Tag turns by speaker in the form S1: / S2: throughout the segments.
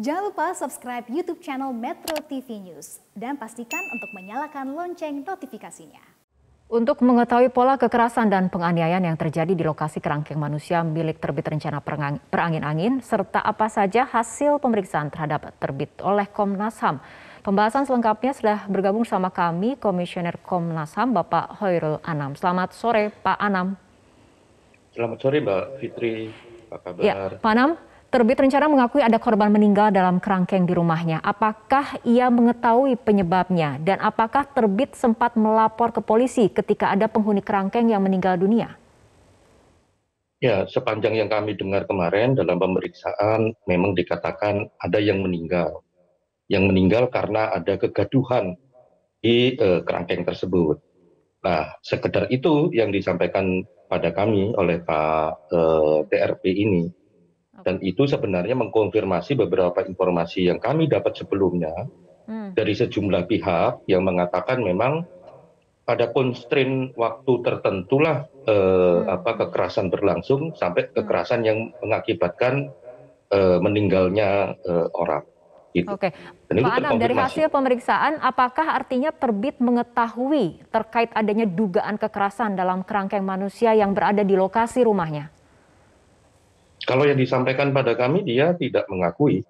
S1: Jangan lupa subscribe YouTube channel Metro TV News dan pastikan untuk menyalakan lonceng notifikasinya. Untuk mengetahui pola kekerasan dan penganiayaan yang terjadi di lokasi kerangkeng manusia milik terbit rencana perangin-angin, serta apa saja hasil pemeriksaan terhadap terbit oleh Komnas HAM. Pembahasan selengkapnya sudah bergabung sama kami, Komisioner Komnas HAM, Bapak Hoirul Anam. Selamat sore, Pak Anam.
S2: Selamat sore, Mbak Fitri. Apa ya, kabar? Ya, Pak
S1: Anam, Terbit rencana mengakui ada korban meninggal dalam kerangkeng di rumahnya. Apakah ia mengetahui penyebabnya dan apakah Terbit sempat melapor ke polisi ketika ada penghuni kerangkeng yang meninggal dunia?
S2: Ya, sepanjang yang kami dengar kemarin dalam pemeriksaan memang dikatakan ada yang meninggal. Yang meninggal karena ada kegaduhan di eh, kerangkeng tersebut. Nah, sekedar itu yang disampaikan pada kami oleh Pak eh, TRP ini dan itu sebenarnya mengkonfirmasi beberapa informasi yang kami dapat sebelumnya hmm. dari sejumlah pihak yang mengatakan memang ada konstrin waktu tertentulah eh, hmm. apa kekerasan berlangsung sampai hmm. kekerasan hmm. yang mengakibatkan eh, meninggalnya eh, orang. Gitu. Oke, okay. Pak Anam dari hasil
S1: pemeriksaan, apakah artinya terbit mengetahui terkait adanya dugaan kekerasan dalam kerangkeng manusia yang berada di lokasi rumahnya?
S2: Kalau yang disampaikan pada kami dia tidak mengakui,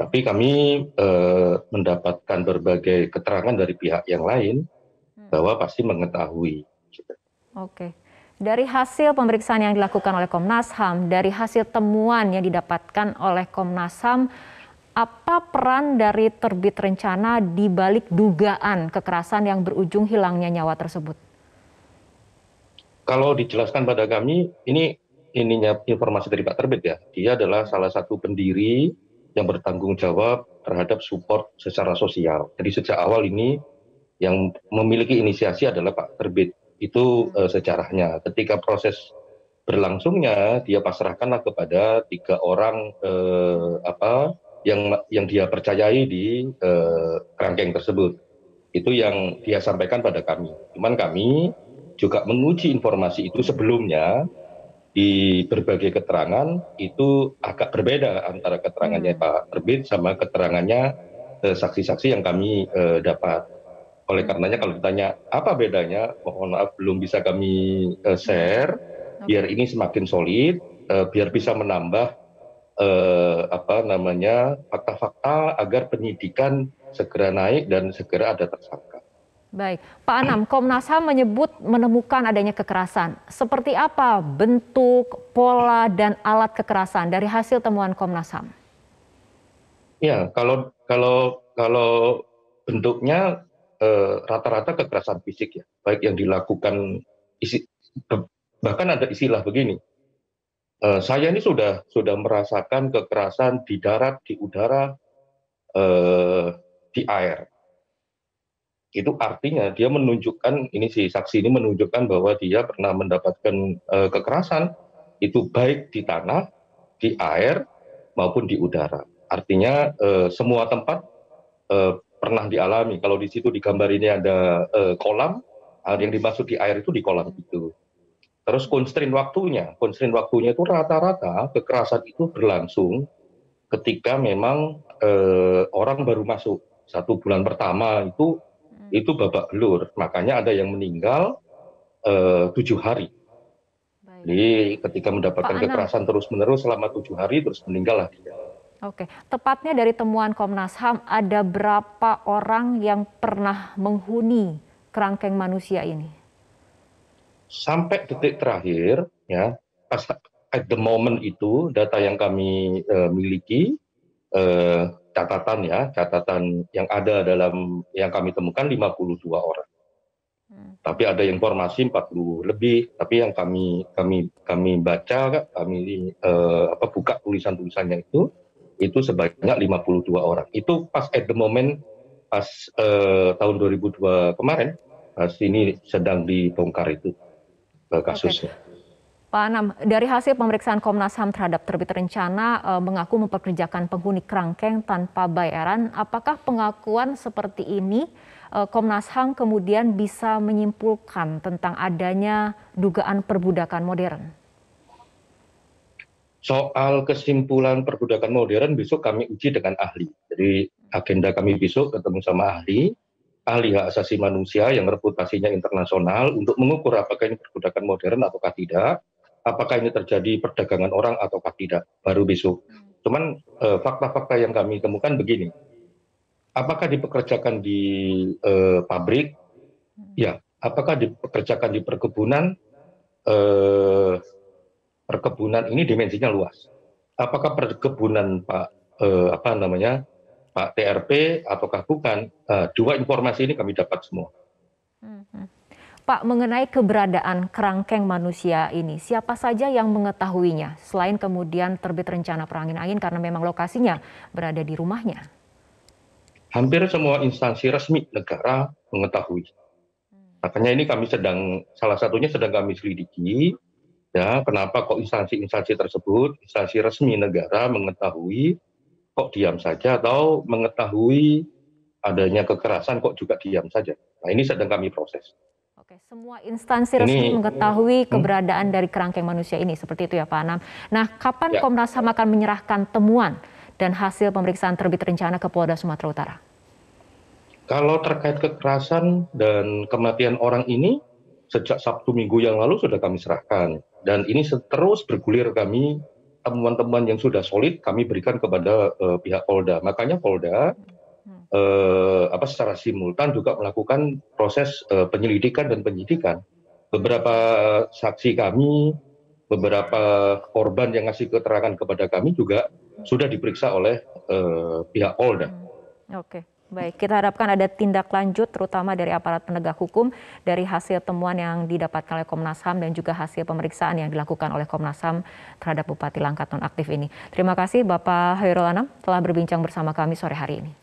S2: tapi kami eh, mendapatkan berbagai keterangan dari pihak yang lain hmm. bahwa pasti mengetahui. Gitu.
S1: Oke. Dari hasil pemeriksaan yang dilakukan oleh Komnas HAM, dari hasil temuan yang didapatkan oleh Komnas HAM, apa peran dari terbit rencana di balik dugaan kekerasan yang berujung hilangnya nyawa tersebut?
S2: Kalau dijelaskan pada kami, ini ininya informasi dari Pak Terbit ya, dia adalah salah satu pendiri yang bertanggung jawab terhadap support secara sosial. Jadi sejak awal ini yang memiliki inisiasi adalah Pak Terbit. Itu uh, sejarahnya. Ketika proses berlangsungnya dia pasrahkanlah kepada tiga orang uh, apa yang yang dia percayai di uh, kerangkeng tersebut. Itu yang dia sampaikan pada kami. Cuman kami juga menguji informasi itu sebelumnya di berbagai keterangan itu agak berbeda antara keterangannya hmm. pak terbit sama keterangannya eh, saksi saksi yang kami eh, dapat oleh hmm. karenanya kalau ditanya apa bedanya mohon maaf belum bisa kami eh, share hmm. biar ini semakin solid biar bisa menambah eh, apa namanya fakta-fakta agar penyidikan segera naik dan segera ada tersangka
S1: Baik, Pak Anam, Komnas HAM menyebut menemukan adanya kekerasan. Seperti apa bentuk, pola, dan alat kekerasan dari hasil temuan Komnas HAM?
S2: Ya, kalau kalau kalau bentuknya eh, rata-rata eh, kekerasan fisik ya, baik yang dilakukan isi bahkan ada istilah begini. Eh, saya ini sudah sudah merasakan kekerasan di darat, di udara, eh, di air itu artinya dia menunjukkan ini si saksi ini menunjukkan bahwa dia pernah mendapatkan e, kekerasan itu baik di tanah, di air maupun di udara. Artinya e, semua tempat e, pernah dialami. Kalau di situ di gambar ini ada e, kolam, ah, yang dimaksud di air itu di kolam itu. Terus konstrin waktunya, konstrin waktunya itu rata-rata kekerasan itu berlangsung ketika memang e, orang baru masuk satu bulan pertama itu itu babak belur makanya ada yang meninggal eh, tujuh hari jadi ketika mendapatkan Pak kekerasan terus-menerus selama tujuh hari terus meninggal
S1: dia. Oke, tepatnya dari temuan Komnas HAM ada berapa orang yang pernah menghuni kerangkeng manusia ini?
S2: Sampai detik terakhir, ya, at the moment itu data yang kami uh, miliki uh, catatan ya, catatan yang ada dalam yang kami temukan 52 orang. Hmm. Tapi ada informasi 40 lebih, tapi yang kami kami kami baca, kami eh, apa buka tulisan-tulisannya itu itu sebanyak 52 orang. Itu pas at the moment pas eh, tahun 2002 kemarin, pas ini sedang dibongkar itu eh, kasusnya. Okay.
S1: Pak Anam, dari hasil pemeriksaan Komnas HAM terhadap terbit rencana eh, mengaku memperkerjakan penghuni kerangkeng tanpa bayaran, apakah pengakuan seperti ini eh, Komnas HAM kemudian bisa menyimpulkan tentang adanya dugaan perbudakan modern?
S2: Soal kesimpulan perbudakan modern besok kami uji dengan ahli. Jadi agenda kami besok ketemu sama ahli, ahli hak asasi manusia yang reputasinya internasional untuk mengukur apakah ini perbudakan modern ataukah tidak apakah ini terjadi perdagangan orang atau tidak baru besok. Hmm. Cuman eh, fakta-fakta yang kami temukan begini, apakah dipekerjakan di eh, pabrik, hmm. ya, apakah dipekerjakan di perkebunan, eh, perkebunan ini dimensinya luas. Apakah perkebunan Pak eh, apa namanya Pak TRP ataukah bukan? Eh, dua informasi ini kami dapat semua.
S1: Hmm, Pak, mengenai keberadaan kerangkeng manusia ini, siapa saja yang mengetahuinya selain kemudian terbit rencana perangin angin karena memang lokasinya berada di rumahnya?
S2: Hampir semua instansi resmi negara mengetahui. Makanya ini kami sedang salah satunya sedang kami selidiki ya kenapa kok instansi-instansi tersebut, instansi resmi negara mengetahui kok diam saja atau mengetahui adanya kekerasan kok juga diam saja. Nah, ini sedang kami proses.
S1: Semua instansi resmi ini, mengetahui hmm? keberadaan dari kerangkeng manusia ini, seperti itu ya Pak Anam. Nah, kapan ya. Komnas HAM akan menyerahkan temuan dan hasil pemeriksaan terbit rencana ke Polda Sumatera Utara?
S2: Kalau terkait kekerasan dan kematian orang ini, sejak Sabtu minggu yang lalu sudah kami serahkan. Dan ini terus bergulir kami, temuan-temuan yang sudah solid kami berikan kepada uh, pihak Polda. Makanya Polda Eh, apa secara simultan juga melakukan proses eh, penyelidikan dan penyidikan beberapa saksi kami beberapa korban yang ngasih keterangan kepada kami juga sudah diperiksa oleh eh, pihak Polda.
S1: Hmm, oke. Baik, kita harapkan ada tindak lanjut terutama dari aparat penegak hukum dari hasil temuan yang didapatkan oleh Komnas HAM dan juga hasil pemeriksaan yang dilakukan oleh Komnas HAM terhadap Bupati Langkat nonaktif ini. Terima kasih Bapak Hairul Anam telah berbincang bersama kami sore hari ini.